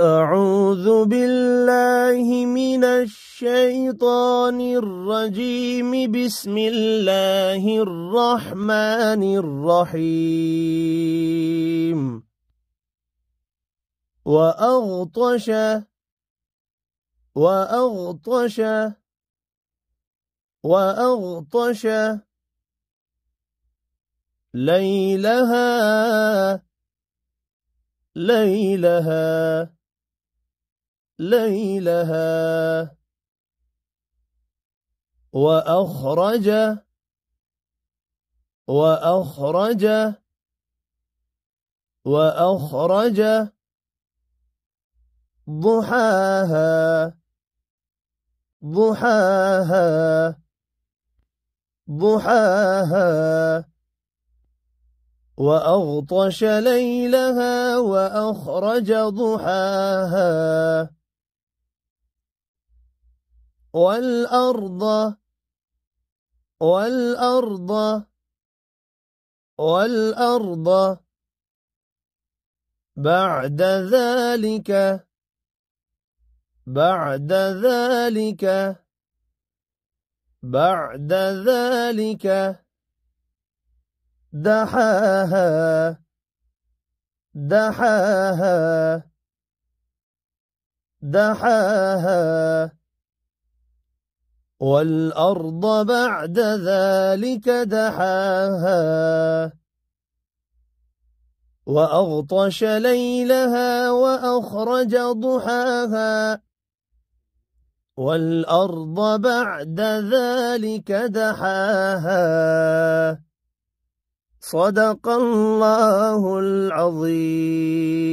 أعوذ بالله من الشيطان الرجيم بسم الله الرحمن الرحيم وأغطش وأغطش وأغطش ليلها ليلها ليلها وأخرج وأخرج وأخرج ضحاها ضحاها ضحاها وأغطش ليلها وأخرج ضحاها والأرض والأرض والأرض بعد ذلك بعد ذلك بعد ذلك دحاها دحاها دحاها والأرض بعد ذلك دحاها وأغطش ليلها وأخرج ضحاها والأرض بعد ذلك دحاها صدق الله العظيم